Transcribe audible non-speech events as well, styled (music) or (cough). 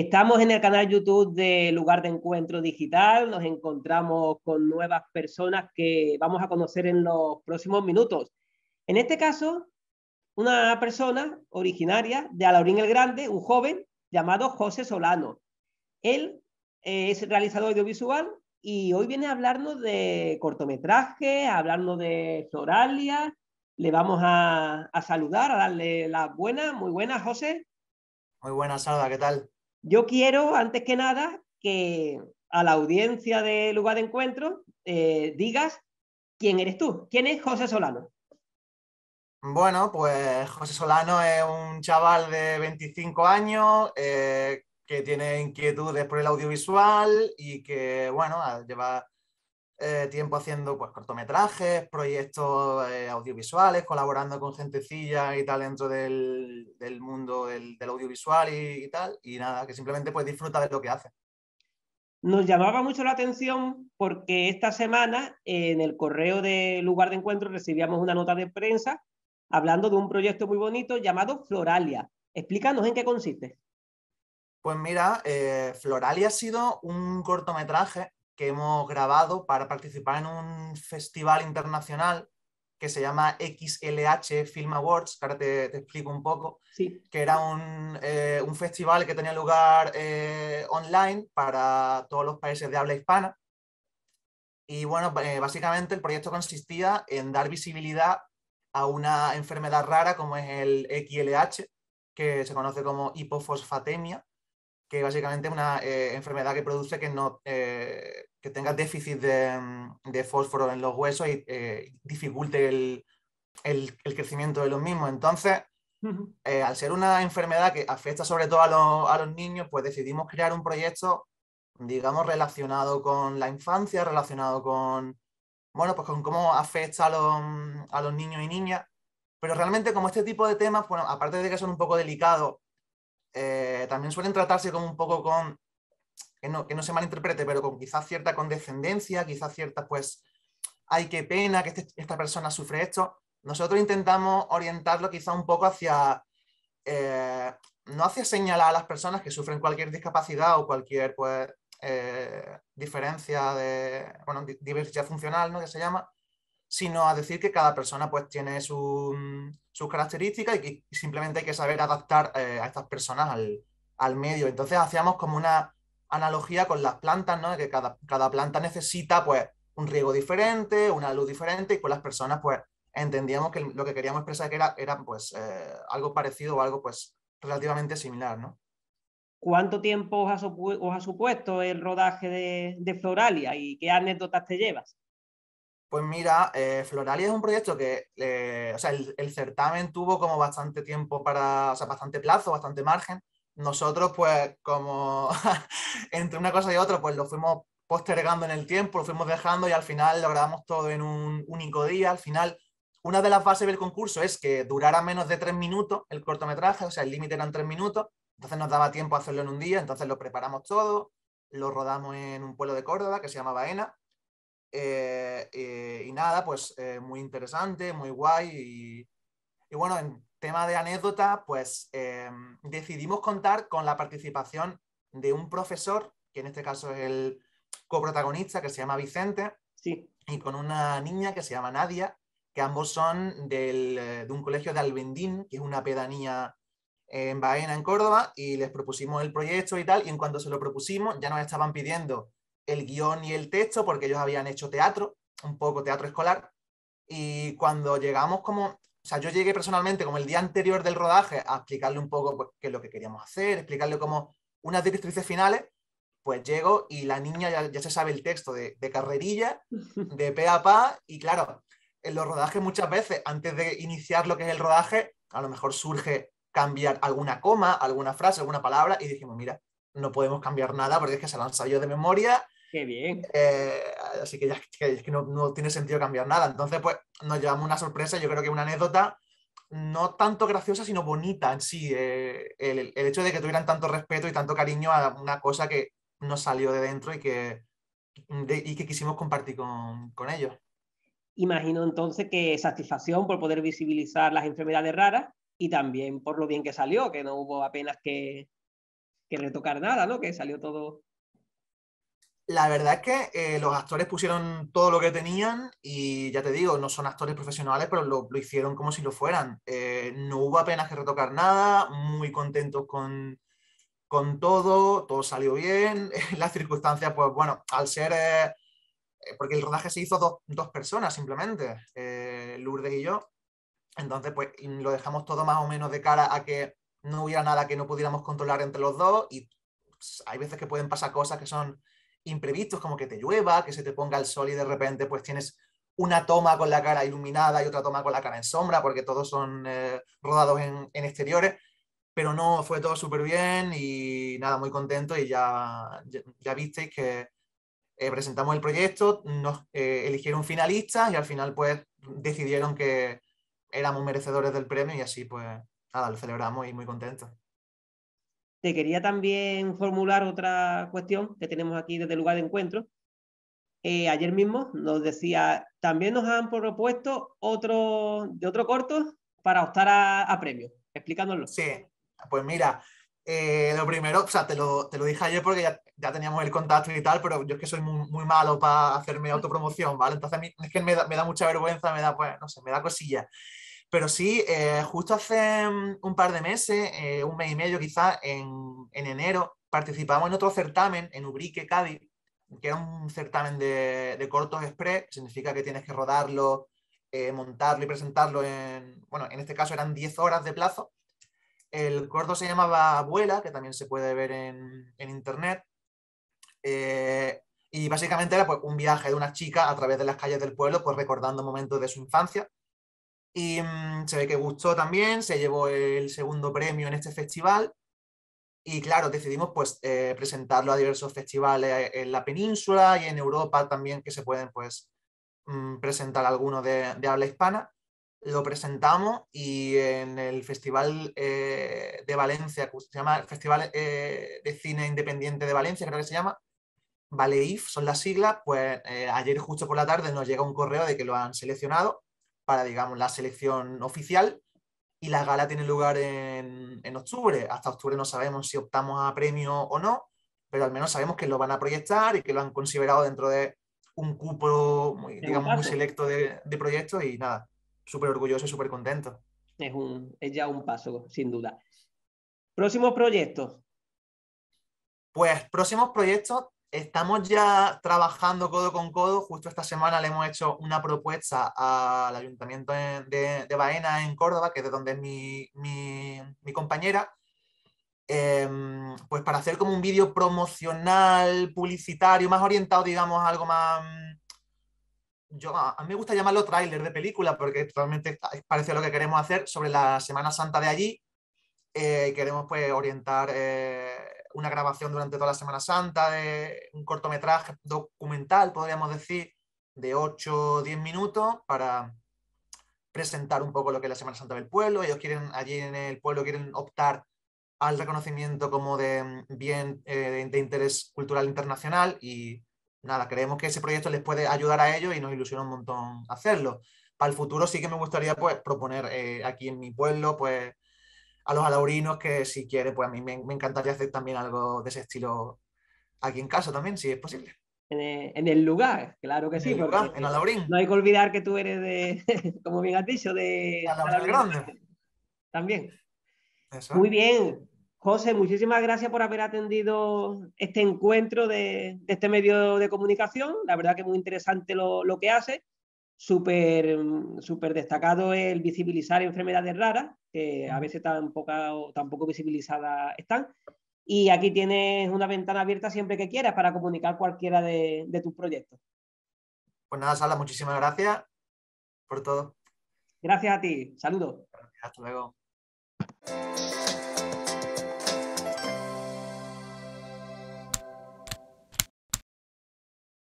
Estamos en el canal YouTube de Lugar de Encuentro Digital, nos encontramos con nuevas personas que vamos a conocer en los próximos minutos. En este caso, una persona originaria de Alaurín el Grande, un joven llamado José Solano. Él eh, es realizador audiovisual y hoy viene a hablarnos de cortometrajes, a hablarnos de Floralia. Le vamos a, saludar, a darle las buenas. Muy buenas, José. Muy buenas, Salva, ¿qué tal? Yo quiero, antes que nada, que a la audiencia del lugar de encuentro eh, digas quién eres tú, quién es José Solano. Bueno, pues José Solano es un chaval de 25 años eh, que tiene inquietudes por el audiovisual y que, bueno, lleva eh, tiempo haciendo pues, cortometrajes, proyectos eh, audiovisuales, colaborando con gentecilla y tal dentro del, mundo del, audiovisual y, tal, y nada, que simplemente pues disfruta de lo que hace. Nos llamaba mucho la atención porque esta semana en el correo de lugar de encuentro recibíamos una nota de prensa hablando de un proyecto muy bonito llamado Floralia. Explícanos en qué consiste. Pues mira, eh, Floralia ha sido un cortometraje que hemos grabado para participar en un festival internacional que se llama XLH Film Awards, que ahora te, explico un poco, sí. que era un, eh, festival que tenía lugar eh, online para todos los países de habla hispana. Y bueno, eh, básicamente el proyecto consistía en dar visibilidad a una enfermedad rara como es el XLH, que se conoce como hipofosfatemia, que básicamente es una eh, enfermedad que produce que, no, eh, tenga déficit mm, de, fósforo en los huesos y eh, dificulte el, crecimiento de los mismos. Entonces, al ser una enfermedad que afecta sobre todo a, los niños, pues decidimos crear un proyecto, digamos, relacionado con la infancia, relacionado con, bueno, pues con cómo afecta a los, mm, niños y niñas. Pero realmente como este tipo de temas, bueno, aparte de que son un poco delicados, eh, también suelen tratarse como un poco con, que no, se malinterprete, pero con quizás cierta condescendencia, quizás cierta, pues, hay que pena que este, esta persona sufre esto. Nosotros intentamos orientarlo quizá un poco hacia, eh, no hacia señalar a las personas que sufren cualquier discapacidad o cualquier, pues, eh, diferencia de, bueno, diversidad funcional, ¿no? Que se llama, sino a decir que cada persona pues tiene mm, sus características y simplemente hay que saber adaptar eh, a estas personas al, medio. Entonces hacíamos como una analogía con las plantas, ¿no? Que cada, planta necesita pues un riego diferente, una luz diferente y con las personas pues entendíamos que lo que queríamos expresar que era, pues eh, algo parecido o algo pues relativamente similar, ¿no? ¿Cuánto tiempo os ha, supuesto el rodaje de Floralia y qué anécdotas te llevas? Pues mira, eh, Floralia es un proyecto que, eh, o sea, el, certamen tuvo como bastante tiempo para, o sea, bastante plazo, bastante margen. Nosotros, pues, como (laughs) entre una cosa y otra, pues lo fuimos postergando en el tiempo, lo fuimos dejando y al final lo grabamos todo en un único día. Al final, una de las bases del concurso es que durara menos de tres minutos el cortometraje, o sea, el límite eran tres minutos, entonces nos daba tiempo a hacerlo en un día, entonces lo preparamos todo, lo rodamos en un pueblo de Córdoba que se llama Baena eh, eh, y nada, pues eh, muy interesante, muy guay. Y, bueno, en tema de anécdota, pues decidimos contar con la participación de un profesor, que en este caso es el coprotagonista, que se llama Vicente, sí. y con una niña que se llama Nadia, que ambos son de un colegio de Albendín, que es una pedanía en Baena, en Córdoba, y les propusimos el proyecto y tal, y en cuanto se lo propusimos, ya nos estaban pidiendo el guión y el texto, porque ellos habían hecho teatro, un poco teatro escolar. Y cuando llegamos como, o sea, yo llegué personalmente como el día anterior del rodaje a explicarle un poco pues, qué es lo que queríamos hacer, explicarle como unas directrices finales, pues llego y la niña ya, se sabe el texto de, de, carrerilla, (laughs) de pe a pa, y claro, en los rodajes muchas veces, antes de iniciar lo que es el rodaje, a lo mejor surge cambiar alguna coma, alguna frase, alguna palabra, y dijimos, mira, no podemos cambiar nada porque es que se lo han sabido de memoria, Qué bien. Eh, así que ya es que no, tiene sentido cambiar nada. Entonces, pues nos llevamos una sorpresa, yo creo que una anécdota no tanto graciosa, sino bonita en sí. Eh, el, hecho de que tuvieran tanto respeto y tanto cariño a una cosa que nos salió de dentro y que, que quisimos compartir con, ellos. Imagino entonces que satisfacción por poder visibilizar las enfermedades raras y también por lo bien que salió, que no hubo apenas que, que retocar nada, ¿no? Que salió todo. La verdad es que eh, los actores pusieron todo lo que tenían y ya te digo, no son actores profesionales, pero lo, hicieron como si lo fueran. Eh, no hubo apenas que retocar nada, muy contentos con, con todo, todo salió bien. (laughs) Las circunstancias, pues bueno, al ser... Eh, porque el rodaje se hizo dos, dos personas simplemente, Lourdes y yo. Entonces, pues lo dejamos todo más o menos de cara a que no hubiera nada que no pudiéramos controlar entre los dos y hay veces que pueden pasar cosas que son imprevistos, como que te llueva, que se te ponga el sol y de repente pues tienes una toma con la cara iluminada y otra toma con la cara en sombra, porque todos son eh, rodados en, exteriores. Pero no, fue todo súper bien y nada, muy contento y ya, ya, visteis que eh, presentamos el proyecto, nos eh, eligieron finalistas y al final pues decidieron que éramos merecedores del premio y así pues nada, lo celebramos y muy contentos te quería también formular otra cuestión que tenemos aquí desde el lugar de encuentro. Eh, ayer mismo nos decía, también nos han propuesto otro, de otro corto para optar a, premio premios. Sí, pues mira, eh, lo primero, o sea, te lo, te lo dije ayer porque ya, ya, teníamos el contacto y tal, pero yo es que soy muy, malo para hacerme autopromoción, ¿vale? Entonces a mí es que me da, me da, mucha vergüenza, me da, pues, no sé, me da cosilla. Pero sí, eh, justo hace mm, un par de meses, eh, un mes y medio quizá en, enero, participamos en otro certamen en Ubrique, Cádiz, que era un certamen de, de cortos express, significa que tienes que rodarlo, eh, montarlo y presentarlo en, bueno, en este caso eran 10 horas de plazo. El corto se llamaba Abuela, que también se puede ver en, internet. y básicamente era pues, un viaje de una chica a través de las calles del pueblo, pues recordando momentos de su infancia y mm, se ve que gustó también, se llevó el segundo premio en este festival. Y claro, decidimos pues, eh, presentarlo a diversos festivales eh, en la península y en Europa también, que se pueden pues, mm, presentar algunos de, habla hispana. Lo presentamos y en el Festival eh, de Valencia, que se llama Festival de Cine Independiente de Valencia, creo que se llama, Valeif, son las siglas, pues ayer justo por la tarde nos llega un correo de que lo han seleccionado para, digamos, la selección oficial. Y la gala tiene lugar en, octubre. Hasta octubre no sabemos si optamos a premio o no, pero al menos sabemos que lo van a proyectar y que lo han considerado dentro de un cupo, muy, digamos, muy selecto de, proyectos y nada, súper orgulloso y súper contento. Es, es ya un paso, sin duda. Próximos proyectos. Pues próximos proyectos Estamos ya trabajando codo con codo. Justo esta semana le hemos hecho una propuesta al Ayuntamiento de, de Baena en Córdoba, que es de donde es mi, compañera, em, pues para hacer como un vídeo promocional, publicitario, más orientado, digamos, algo más... Yo, a mí me gusta llamarlo tráiler de película porque realmente parece lo que queremos hacer sobre la Semana Santa de allí. Eh, queremos pues orientar eh, una grabación durante toda la Semana Santa, de un cortometraje documental, podríamos decir, de 8 o 10 minutos para presentar un poco lo que es la Semana Santa del pueblo. Ellos quieren, allí en el pueblo, quieren optar al reconocimiento como de bien eh, de interés cultural internacional y nada, creemos que ese proyecto les puede ayudar a ellos y nos ilusiona un montón hacerlo. Para el futuro sí que me gustaría pues, proponer eh, aquí en mi pueblo pues, a los alaurinos, que si quiere, pues a mí me, encantaría hacer también algo de ese estilo aquí en casa también, si es posible. En el, lugar, claro que sí. En, el lugar, en Alaurín. No hay que olvidar que tú eres de, (laughs) como bien has dicho, de... Alaurín Grande. También. Muy bien. José, muchísimas gracias por haber atendido este encuentro de, este medio de comunicación. La verdad que es muy interesante lo, lo que hace súper super destacado el visibilizar enfermedades raras, que a veces tan tampoco visibilizadas están. Y aquí tienes una ventana abierta siempre que quieras para comunicar cualquiera de, de tus proyectos. Pues nada, Sala, muchísimas gracias por todo. Gracias a ti. Saludos. Hasta luego.